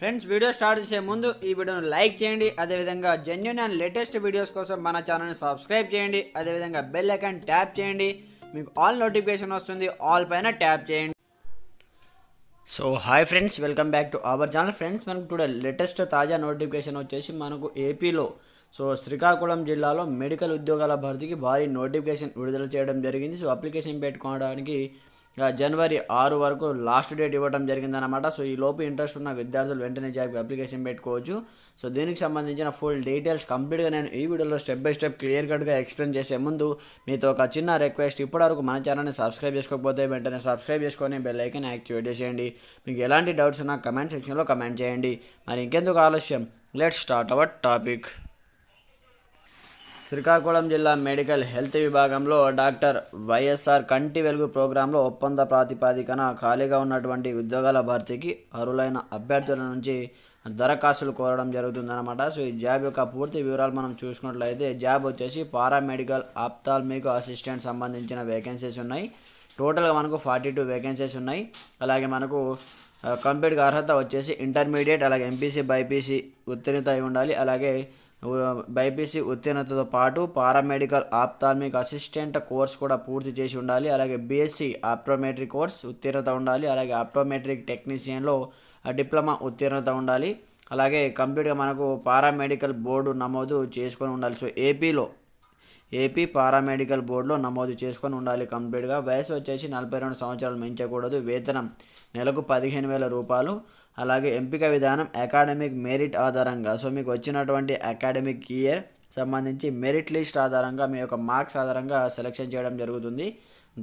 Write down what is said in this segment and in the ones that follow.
friends video start చేసే ముందు ఈ వీడియోను లైక్ చేయండి అదేవిధంగా జెన్యున్ అండ్ లేటెస్ట్ వీడియోస్ కోసం మన ఛానల్ని సబ్స్క్రైబ్ చేయండి అదేవిధంగా బెల్ ఐకాన్ ట్యాప్ చేయండి మీకు ఆల్ నోటిఫికేషన్ వస్తుంది ఆల్ పైన ట్యాప్ చేయండి so hi friends welcome back to our channel friends మనకు టుడే లేటెస్ట్ తాజా నోటిఫికేషన్ వచ్చేసి మనకు ఏపీలో సో శ్రీకాకుళం జిల్లాలో మెడికల్ ఉద్యోగాల భర్తీకి భారీ నోటిఫికేషన్ విడుదల చేయడం జరిగింది సో అప్లికేషన్ పెట్టుకోవడానికి జనవరి ఆరు వరకు లాస్ట్ డేట్ ఇవ్వడం జరిగిందనమాట సో ఈ లోపు ఇంట్రెస్ట్ ఉన్న విద్యార్థులు వెంటనే జాబ్కి అప్లికేషన్ పెట్టుకోవచ్చు సో దీనికి సంబంధించిన ఫుల్ డీటెయిల్స్ కంప్లీట్గా నేను ఈ వీడియోలో స్టెప్ బై స్టెప్ క్లియర్ కట్గా ఎక్స్ప్లెయిన్ చేసే ముందు మీతో ఒక చిన్న రిక్వెస్ట్ ఇప్పటివరకు మన ఛానల్ని సబ్స్క్రైబ్ చేసుకోకపోతే వెంటనే సబ్స్క్రైబ్ చేసుకొని బెల్ ఐకన్ యాక్టివేట్ చేసేయండి మీకు ఎలాంటి డౌట్స్ ఉన్నా కమెంట్ సెక్షన్లో కమెంట్ చేయండి మరి ఇంకెందుకు ఆలస్యం let start our topic Srikakulam జిల్లా మెడికల్ హెల్త్ విభాగంలో డాక్టర్ వైఎస్ఆర్ కంటి వెలుగు ప్రోగ్రాంలో ఒప్పంద ప్రాతిపాదికన ఖాళీగా ఉన్నటువంటి ఉద్యోగాల భర్తీకి అర్హులైన అభ్యర్థుల నుంచి దరఖాస్తులు కోరడం జరుగుతుందన్నమాట సో ఈ జాబ్ యొక్క పూర్తి వివరాలు మనం చూసుకున్నట్లయితే జాబ్ వచ్చేసి పారామెడికల్ ఆప్తాల్మిక్ అసిస్టెంట్ సంబంధించిన వేకెన్సీస్ ఉన్నాయి టోటల్గా మనకు ఫార్టీ టూ వేకెన్సీస్ ఉన్నాయి అలాగే మనకు కంప్లీట్గా అర్హత వచ్చేసి ఇంటర్మీడియట్ అలాగే ఎంపీసీ బైపీసీ ఉత్తీర్ణత అయి ఉండాలి అలాగే బైపీసీ ఉత్తీర్ణతతో పాటు పారామెడికల్ ఆప్థాల్మిక్ అసిస్టెంట్ కోర్స్ కూడా పూర్తి చేసి ఉండాలి అలాగే బీఎస్సీ ఆప్టోమెట్రిక్ కోర్స్ ఉత్తీర్ణత ఉండాలి అలాగే ఆప్టోమెట్రిక్ టెక్నీషియన్లో డిప్లొమా ఉత్తీర్ణత ఉండాలి అలాగే కంప్లీట్గా మనకు పారామెడికల్ బోర్డు నమోదు చేసుకొని ఉండాలి సో ఏపీలో ఏపీ పారామెడికల్ బోర్డులో నమోదు చేసుకొని ఉండాలి కంప్లీట్గా వయసు వచ్చేసి నలభై రెండు సంవత్సరాలు మించకూడదు వేతనం నెలకు పదిహేను వేల రూపాయలు అలాగే ఎంపిక విధానం అకాడమిక్ మెరిట్ ఆధారంగా సో మీకు వచ్చినటువంటి అకాడమిక్ ఇయర్ సంబంధించి మెరిట్ లిస్ట్ ఆధారంగా మీ యొక్క మార్క్స్ ఆధారంగా సెలెక్షన్ చేయడం జరుగుతుంది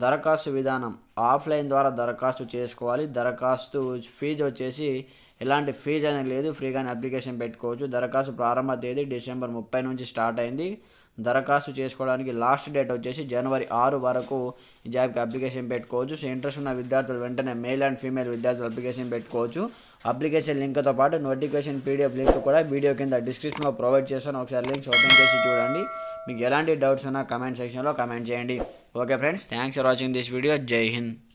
దరఖాస్తు విధానం ఆఫ్లైన్ ద్వారా దరఖాస్తు చేసుకోవాలి దరఖాస్తు ఫీజు వచ్చేసి ఎలాంటి ఫీజు అనేది లేదు ఫ్రీగానే అప్లికేషన్ పెట్టుకోవచ్చు దరఖాస్తు ప్రారంభ తేదీ డిసెంబర్ ముప్పై నుంచి స్టార్ట్ అయింది దరఖాస్తు చేసుకోవడానికి లాస్ట్ డేట్ వచ్చేసి జనవరి ఆరు వరకు ఈ జాబ్కి అప్లికేషన్ పెట్టుకోవచ్చు సో ఇంట్రెస్ట్ ఉన్న విద్యార్థులు వెంటనే మేల్ అండ్ ఫీమేల్ విద్యార్థులు అప్లికేషన్ పెట్టుకోవచ్చు అప్లికేషన్ లింక్తో పాటు నోటిఫికేషన్ పీడిఎఫ్ లింక్ కూడా వీడియో కింద డిస్క్రిప్షన్లో ప్రొవైడ్ చేస్తాను ఒకసారి లింక్స్ ఓపెన్ చేసి చూడండి మీకు ఎలాంటి డౌట్స్ ఉన్నా కమెంట్ సెక్షన్లో కమెంట్ చేయండి okay friends thanks for watching this video Jai Hind